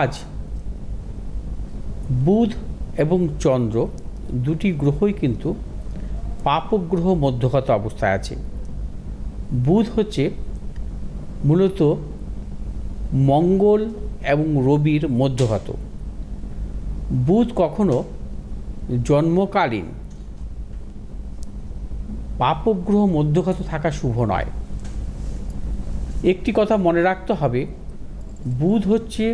আজ বুধ এবং চন্দ্র দুটি গ্রহই কিন্তু পাপগ্রহ মধ্যগত অবস্থায় আছে বুধ হচ্ছে মূলত মঙ্গল এবং রবির মধ্যগত বুধ কখনো জন্মকালীন পাপগ্রহ মধ্যগত থাকা শুভ নয় একটি কথা মনে রাখতে হবে বুধ হচ্ছে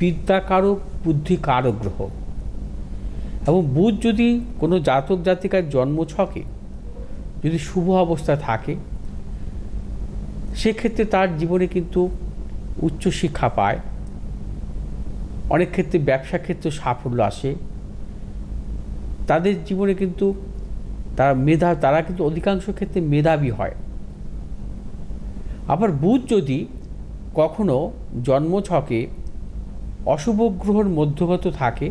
বিদ্যাকারক বুদ্ধিকারক গ্রহ এবং বুধ যদি কোনো জাতক জাতিকার জন্ম ছকে যদি শুভ অবস্থা থাকে সেক্ষেত্রে তার জীবনে কিন্তু উচ্চশিক্ষা পায় অনেক ক্ষেত্রে ব্যবসা ক্ষেত্রে সাফল্য আসে তাদের জীবনে কিন্তু তারা মেধা তারা কিন্তু অধিকাংশ ক্ষেত্রে মেধাবী হয় আবার বুধ যদি কখনো জন্মছকে অশুভ গ্রহর মধ্যগত থাকে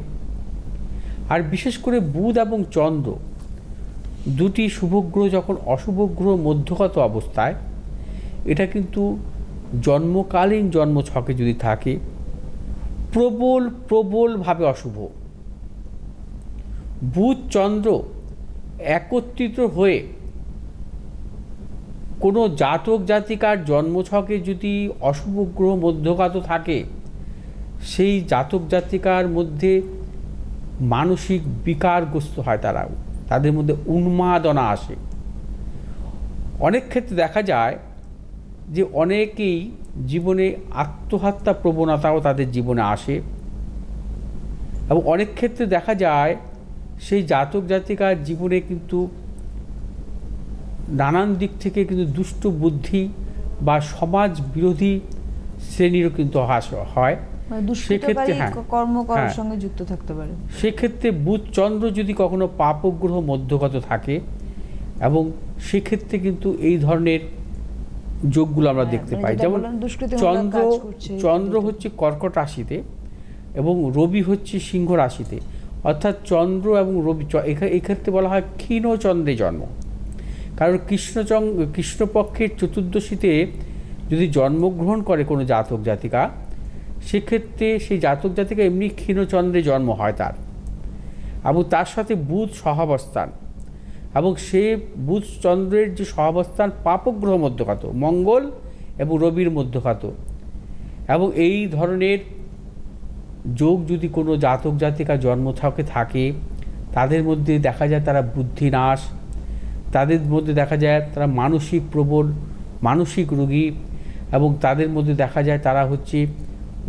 আর বিশেষ করে বুধ এবং চন্দ্র দুটি শুভগ্রহ যখন অশুভ গ্রহ মধ্যগত অবস্থায় এটা কিন্তু জন্মকালীন জন্ম ছকে যদি থাকে প্রবল প্রবলভাবে অশুভ বুধ চন্দ্র একত্রিত হয়ে কোনো জাতক জাতিকার জন্মছকে যদি অশুভ গ্রহ মধ্যগত থাকে সেই জাতক জাতিকার মধ্যে মানসিক বিকারগ্রস্ত হয় তারাও তাদের মধ্যে উন্মাদনা আসে অনেক ক্ষেত্রে দেখা যায় যে অনেকেই জীবনে আত্মহত্যা প্রবণতাও তাদের জীবনে আসে এবং অনেক ক্ষেত্রে দেখা যায় সেই জাতক জাতিকার জীবনে কিন্তু নানান দিক থেকে কিন্তু দুষ্ট বুদ্ধি বা সমাজ বিরোধী শ্রেণীরও কিন্তু হয় মানে সেক্ষেত্রে হ্যাঁ। হ্যাঁ। সঙ্গে যুক্ত থাকতে পারে সেক্ষেত্রে বুধ চন্দ্র যদি কখনো পাপগ্রহ মধ্যগত থাকে এবং সেক্ষেত্রে কিন্তু এই ধরনের যোগগুলো আমরা হ্যাঁ, দেখতে মানে পাই যেমন চন্দ্র চন্দ্র হচ্ছে কর্কট রাশিতে এবং রবি হচ্ছে সিংহ রাশিতে অর্থাৎ চন্দ্র এবং রবি এক্ষেত্রে বলা হয় ক্ষীণ চন্দ্রে জন্ম কারণ কৃষ্ণচন্দ্র কৃষ্ণপক্ষের চতুর্দশীতে যদি জন্মগ্রহণ করে কোনো জাতক জাতিকা সেক্ষেত্রে সেই জাতক জাতিকে এমনি ক্ষীণচন্দ্রে জন্ম হয় তার এবং তার সাথে বুধ সহাবস্থান এবং সে বুধ চন্দ্রের যে সহাবস্থান পাপগ্রহ মধ্যখাত মঙ্গল এবং রবির মধ্যখাত এবং এই ধরনের যোগ যদি কোনো জাতক জাতিকা জন্ম থাকে থাকে তাদের মধ্যে দেখা যায় তারা বুদ্ধিনাশ তাদের মধ্যে দেখা যায় তারা মানসিক প্রবল মানসিক রোগী এবং তাদের মধ্যে দেখা যায় তারা হচ্ছে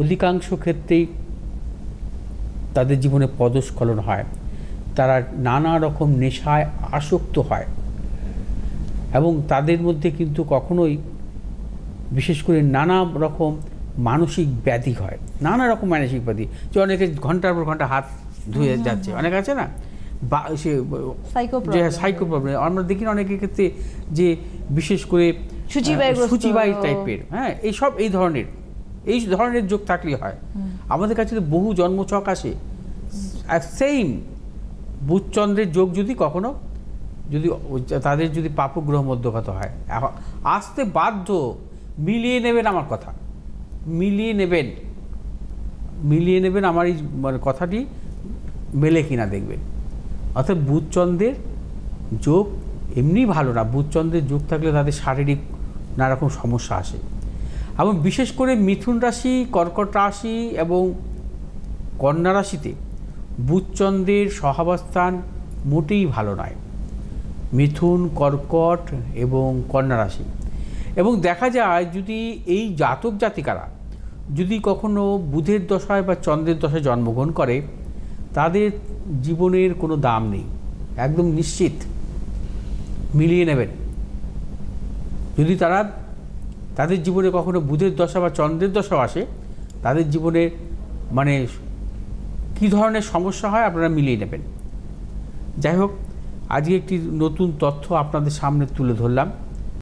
অধিকাংশ ক্ষেত্রেই তাদের জীবনে পদস্খলন হয় তারা নানা রকম নেশায় আসক্ত হয় এবং তাদের মধ্যে কিন্তু কখনোই বিশেষ করে নানা রকম মানসিক ব্যাধি হয় নানা রকম মানসিক ব্যাধি যে অনেকে ঘন্টার পর ঘন্টা হাত ধুয়ে যাচ্ছে অনেক আছে না বা সে সাইকো প্রবলেম আমরা দেখি অনেকের ক্ষেত্রে যে বিশেষ করে সূচিবায়ু টাইপের হ্যাঁ এইসব এই ধরনের এই ধরনের যোগ থাকলে হয় আমাদের কাছে তো বহু জন্মচক আসে সেম বুধচন্দ্রের যোগ যদি কখনো যদি তাদের যদি পাপগ্রহ মধ্যগত হয় আসতে বাধ্য মিলিয়ে নেবেন আমার কথা মিলিয়ে নেবেন মিলিয়ে নেবেন আমার এই মানে কথাটি মেলে কিনা দেখবেন অর্থাৎ বুধচন্দ্রের যোগ এমনি ভালো না বুধচন্দ্রের যোগ থাকলে তাদের শারীরিক নানারকম সমস্যা আসে এবং বিশেষ করে মিথুন রাশি কর্কট রাশি এবং কন্যা রাশিতে বুধচন্দ্রের সহাবস্থান মোটেই ভালো নয় মিথুন কর্কট এবং কন্যা রাশি এবং দেখা যায় যদি এই জাতক জাতিকারা যদি কখনো বুধের দশায় বা চন্দ্রের দশায় জন্মগ্রহণ করে তাদের জীবনের কোনো দাম নেই একদম নিশ্চিত মিলিয়ে নেবেন যদি তারা তাদের জীবনে কখনো বুধের দশা বা চন্দ্রের দশা আসে তাদের জীবনে মানে কি ধরনের সমস্যা হয় আপনারা মিলিয়ে নেবেন যাই হোক আজকে একটি নতুন তথ্য আপনাদের সামনে তুলে ধরলাম